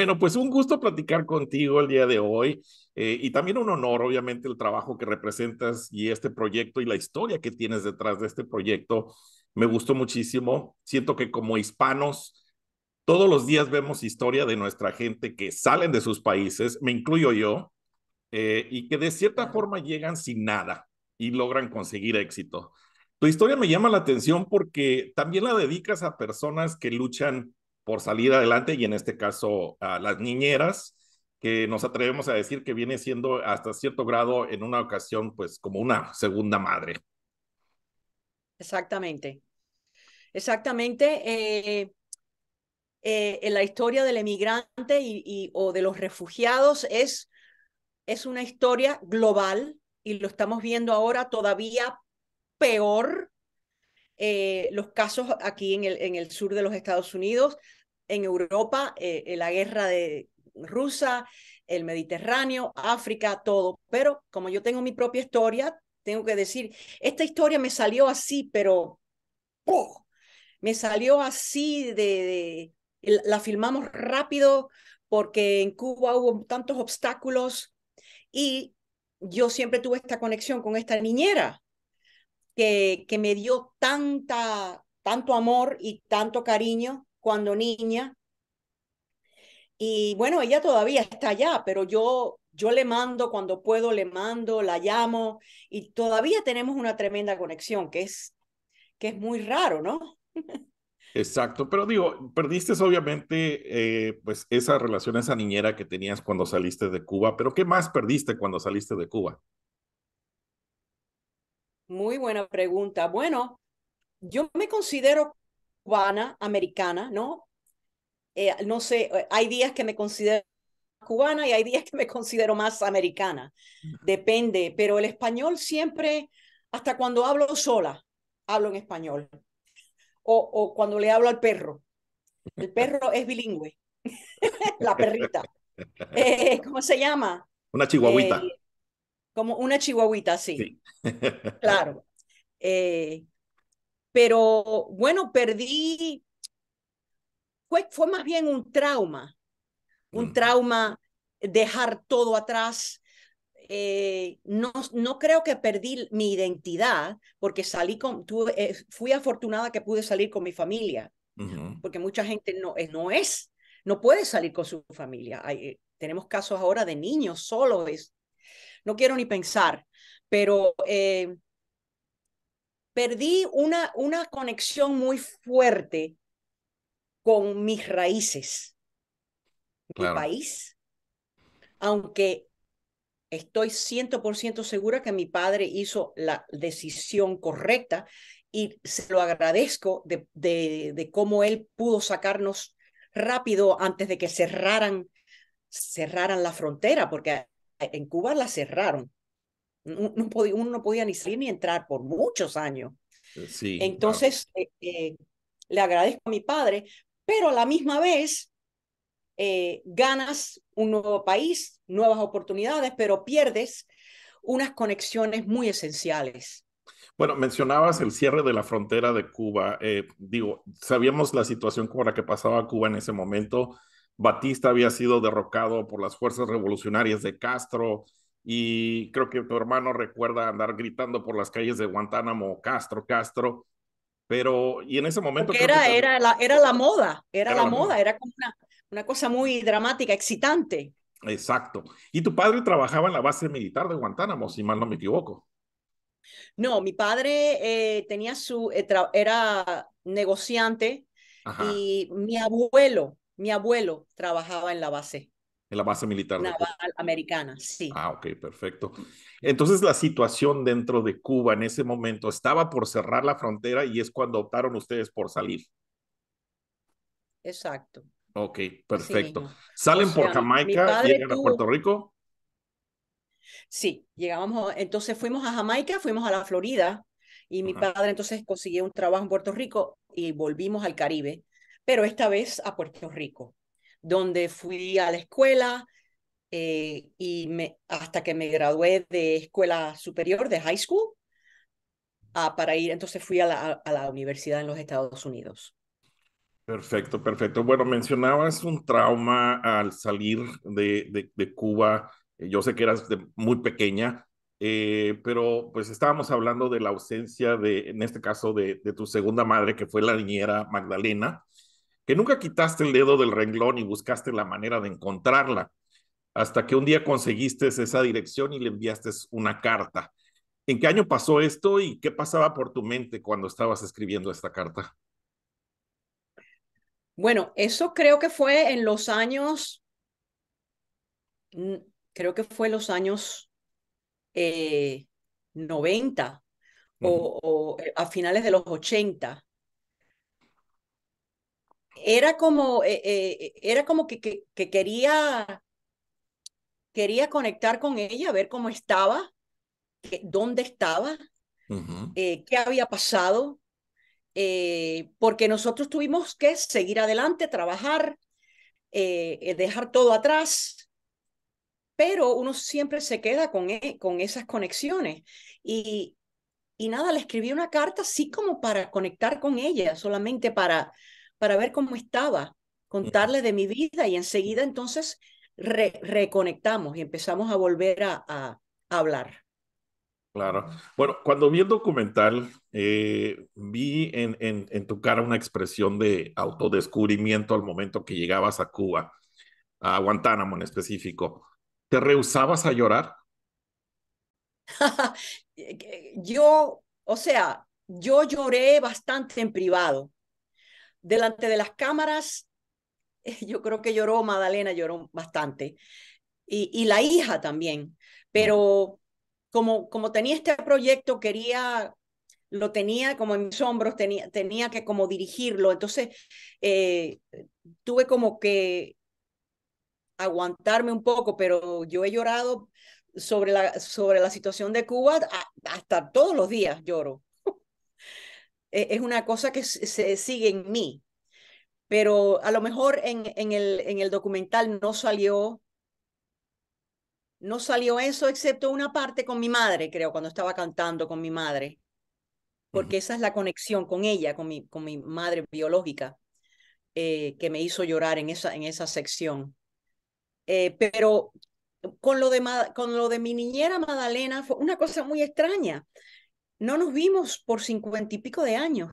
Bueno, pues un gusto platicar contigo el día de hoy eh, y también un honor, obviamente, el trabajo que representas y este proyecto y la historia que tienes detrás de este proyecto. Me gustó muchísimo. Siento que como hispanos, todos los días vemos historia de nuestra gente que salen de sus países, me incluyo yo, eh, y que de cierta forma llegan sin nada y logran conseguir éxito. Tu historia me llama la atención porque también la dedicas a personas que luchan por salir adelante y en este caso a las niñeras, que nos atrevemos a decir que viene siendo hasta cierto grado en una ocasión pues como una segunda madre. Exactamente, exactamente. Eh, eh, en la historia del emigrante o de los refugiados es, es una historia global y lo estamos viendo ahora todavía peor eh, los casos aquí en el, en el sur de los Estados Unidos, en Europa, eh, eh, la guerra de rusa, el Mediterráneo, África, todo. Pero como yo tengo mi propia historia, tengo que decir, esta historia me salió así, pero me salió así de, la filmamos rápido porque en Cuba hubo tantos obstáculos y yo siempre tuve esta conexión con esta niñera que, me dio tanta, tanto amor y tanto cariño cuando niña. Y bueno, ella todavía está allá, pero yo, yo le mando cuando puedo, le mando, la llamo y todavía tenemos una tremenda conexión, que es, que es muy raro, ¿no? Exacto, pero digo, perdiste obviamente eh, pues esa relación, esa niñera que tenías cuando saliste de Cuba, pero ¿qué más perdiste cuando saliste de Cuba? Muy buena pregunta. Bueno, yo me considero cubana, americana, ¿no? Eh, no sé, eh, hay días que me considero cubana y hay días que me considero más americana. Depende, pero el español siempre, hasta cuando hablo sola, hablo en español. O, cuando le hablo al perro. El perro es bilingüe. La perrita. Eh, ¿Cómo se llama? Una chihuahuita. Como una chihuahuita, sí. claro. Eh, pero bueno, perdí, fue, más bien un trauma, un mm. trauma, dejar todo atrás. Eh, no, no creo que perdí mi identidad porque salí con, eh, fui afortunada que pude salir con mi familia, porque mucha gente no, no es, no puede salir con su familia. tenemos casos ahora de niños solos no quiero ni pensar, pero eh, perdí una, una conexión muy fuerte con mis raíces, mi país, aunque estoy 100% segura que mi padre hizo la decisión correcta y se lo agradezco de, de, de cómo él pudo sacarnos rápido antes de que cerraran cerraran la frontera, porque en Cuba la cerraron. No, podía, uno no podía ni salir ni entrar por muchos años. Eh, sí, Entonces, eh, eh, le agradezco a mi padre, pero a la misma vez ganas un nuevo país, nuevas oportunidades, pero pierdes unas conexiones muy esenciales. Bueno, mencionabas el cierre de la frontera de Cuba. digo, sabíamos la situación como la que pasaba Cuba en ese momento Batista había sido derrocado por las fuerzas revolucionarias de Castro y creo que tu hermano recuerda andar gritando por las calles de Guantánamo, Castro, Castro. Pero, y en ese momento... era, era, la, era la moda, era, la, moda, era como una, una cosa muy dramática, excitante. Exacto. Y tu padre trabajaba en la base militar de Guantánamo, si mal no me equivoco. No, mi padre eh, tenía su, eh, era negociante y mi abuelo mi abuelo trabajaba en la base. En la base militar. Naval americana, sí. Ah, ok, perfecto. Entonces la situación dentro de Cuba en ese momento estaba por cerrar la frontera y es cuando optaron ustedes por salir. Exacto. Ok, perfecto. ¿Salen por Jamaica, llegan a Puerto Rico? Sí, llegábamos. entonces fuimos a Jamaica, fuimos a la Florida y mi padre entonces consiguió un trabajo en Puerto Rico y volvimos al Caribe pero esta vez a Puerto Rico, donde fui a la escuela eh, y me, hasta que me gradué de escuela superior, de high school, ah, para ir, entonces fui a la, universidad en los Estados Unidos. Perfecto, perfecto. Bueno, mencionabas un trauma al salir de, Cuba. Yo sé que eras muy pequeña, eh, pero pues estábamos hablando de la ausencia de, en este caso, de, tu segunda madre, que fue la niñera Magdalena que nunca quitaste el dedo del renglón y buscaste la manera de encontrarla, hasta que un día conseguiste esa dirección y le enviaste una carta. ¿En qué año pasó esto y qué pasaba por tu mente cuando estabas escribiendo esta carta? Bueno, eso creo que fue en los años, mm, creo que fue los años 90 eh, o, o, eh, a finales de los 80 era como, eh, eh, era como que, que, quería, quería conectar con ella, ver cómo estaba, dónde estaba, eh, qué había pasado, porque nosotros tuvimos que seguir adelante, trabajar, dejar todo atrás, pero uno siempre se queda con, e, con esas conexiones. Y, y nada, le escribí una carta así como para conectar con ella, solamente para para ver cómo estaba, contarle de mi vida y enseguida entonces reconectamos y empezamos a volver a, hablar. Claro. Bueno, cuando vi el documental, eh, vi en, en, en, tu cara una expresión de autodescubrimiento al momento que llegabas a Cuba, a Guantánamo en específico. ¿Te rehusabas a llorar? Eh, yo, o sea, yo lloré bastante en privado delante de las cámaras, yo creo que lloró, Madalena lloró bastante, y, y la hija también, pero como, como tenía este proyecto, quería lo tenía como en mis hombros, tenía, tenía que como dirigirlo. Entonces, eh, tuve como que aguantarme un poco, pero yo he llorado sobre la, sobre la situación de Cuba hasta todos los días lloro. E, es una cosa que se sigue en mí. Pero a lo mejor en, en, el, en el documental no salió, no salió eso, excepto una parte con mi madre, creo, cuando estaba cantando con mi madre. Porque esa es la conexión con ella, con mi, con mi madre biológica, eh, que me hizo llorar en esa, en esa sección. Eh, pero con lo, de, con lo de mi niñera Madalena fue una cosa muy extraña, no nos vimos por cincuenta y pico de años.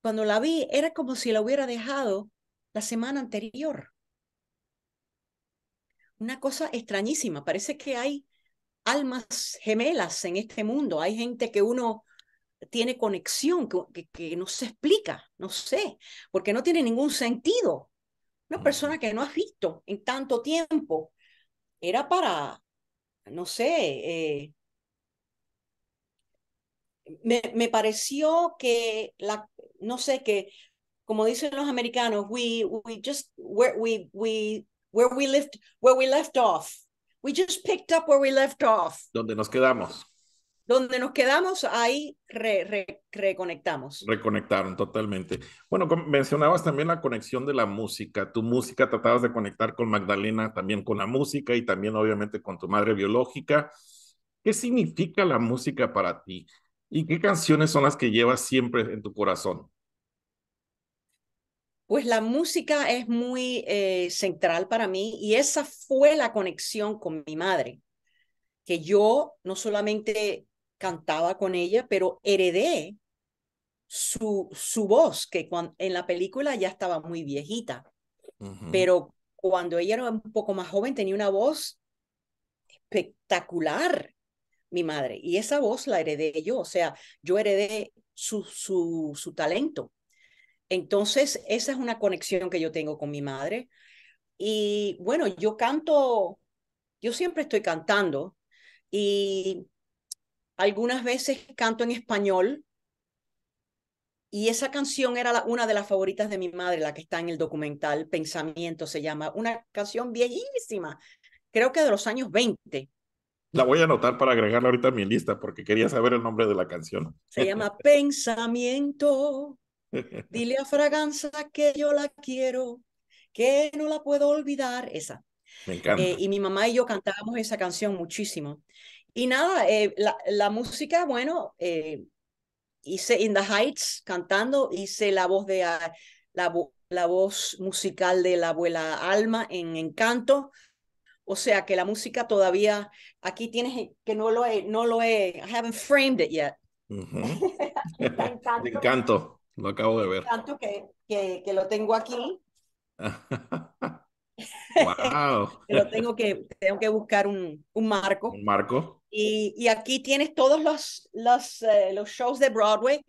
Cuando la vi era como si la hubiera dejado la semana anterior. Una cosa extrañísima. Parece que hay almas gemelas en este mundo. Hay gente que uno tiene conexión, que, que, no se explica, no sé, porque no tiene ningún sentido. Una persona que no has visto en tanto tiempo era para, no sé, eh, me, me pareció que, la, no sé, que como dicen los americanos, we, we just, where we, we, where we left, where we left off. We just picked up where we left off. Donde nos quedamos. Donde nos quedamos, ahí reconectamos. Reconectaron totalmente. Bueno, mencionabas también la conexión de la música. Tu música tratabas de conectar con Magdalena, también con la música y también obviamente con tu madre biológica. ¿Qué significa la música para ti? ¿Y qué canciones son las que llevas siempre en tu corazón? Pues la música es muy eh, central para mí y esa fue la conexión con mi madre, que yo no solamente cantaba con ella, pero heredé su, su voz, que en la película ya estaba muy viejita, pero cuando ella era un poco más joven tenía una voz espectacular mi madre. Y esa voz la heredé yo, o sea, yo heredé su, su, su talento. Entonces, esa es una conexión que yo tengo con mi madre. Y bueno, yo canto, yo siempre estoy cantando y algunas veces canto en español. Y esa canción era una de las favoritas de mi madre, la que está en el documental Pensamiento se llama, una canción viejísima, creo que de los años 20. La voy a anotar para agregarla ahorita a mi lista porque quería saber el nombre de la canción. Se llama Pensamiento. Dile a Fraganza que yo la quiero, que no la puedo olvidar. Esa. Me encanta. Eh, y mi mamá y yo cantábamos esa canción muchísimo. Y nada, eh, la, música, bueno, eh, hice In the Heights cantando, hice la voz de la, la voz musical de la abuela Alma en Encanto o sea que la música todavía, aquí tienes que no lo he, no lo he, I haven't framed it yet. Uh encanto, Me encanto, lo acabo de ver. Tanto que, que, que, lo tengo aquí. wow. lo tengo que, tengo que buscar un, un marco. Un marco. Y, y, aquí tienes todos los, los, eh, los shows de Broadway.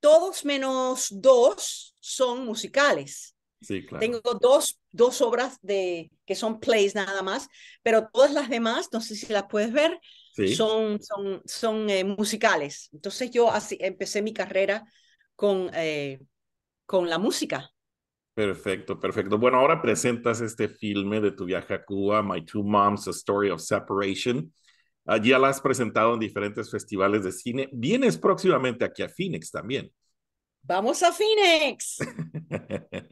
Todos menos dos son musicales. Sí, claro. Tengo dos, dos, obras de, que son plays nada más, pero todas las demás, no sé si las puedes ver, son, son, son eh, musicales. Entonces yo así empecé mi carrera con, eh, con la música. Perfecto, perfecto. Bueno, ahora presentas este filme de tu viaje a Cuba, My Two Moms, A Story of Separation. Ya la has presentado en diferentes festivales de cine. Vienes próximamente aquí a Phoenix también. Vamos a Phoenix.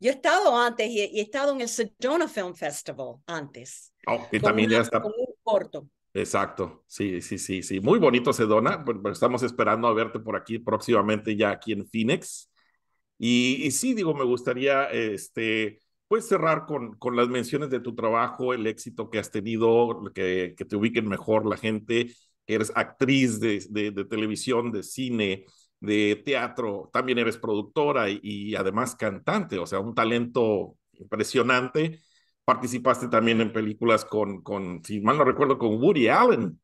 Yo he estado antes y he, estado en el Sedona Film Festival antes. Oh, y también ya está. corto. Exacto, sí, sí, sí, sí. Muy bonito Sedona. Pues, pues, estamos esperando a verte por aquí próximamente ya aquí en Phoenix. Y, sí, digo, me gustaría este, pues cerrar con, con las menciones de tu trabajo, el éxito que has tenido, que, que te ubiquen mejor la gente, que eres actriz de, de, de televisión, de cine, de teatro, también eres productora y, además cantante, o sea, un talento impresionante. Participaste también en películas con, con, si mal no recuerdo, con Woody Allen.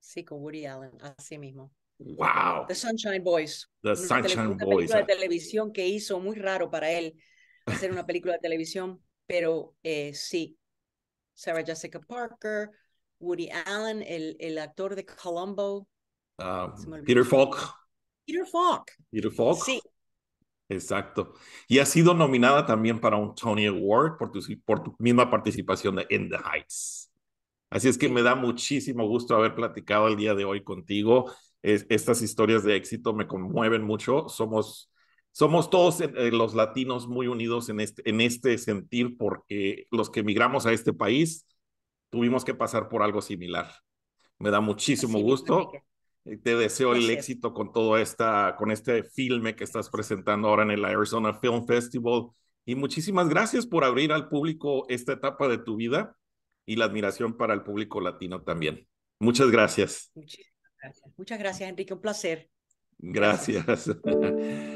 Sí, con Woody Allen, así mismo. Wow. The Sunshine Boys. The Sunshine Boys. Una película de ah. televisión que hizo muy raro para él hacer una película de televisión, pero eh, sí. Sarah Jessica Parker, Woody Allen, el, el actor de Columbo, Ah, Peter Falk. Peter Falk. Peter Falk. Sí. Exacto. Y ha sido nominada también para un Tony Award por tu, por tu misma participación en the Heights. Así es que me da muchísimo gusto haber platicado el día de hoy contigo. estas historias de éxito me conmueven mucho. Somos, somos todos eh, eh, los latinos muy unidos en este, en este sentir porque los que emigramos a este país tuvimos que pasar por algo similar. Me da muchísimo gusto. Eh, te deseo el éxito con todo esta, con este filme que estás presentando ahora en el Arizona Film Festival. Y muchísimas gracias por abrir al público esta etapa de tu vida y la admiración para el público latino también. Muchas gracias. gracias. Muchas gracias, Enrique. Un placer. gracias.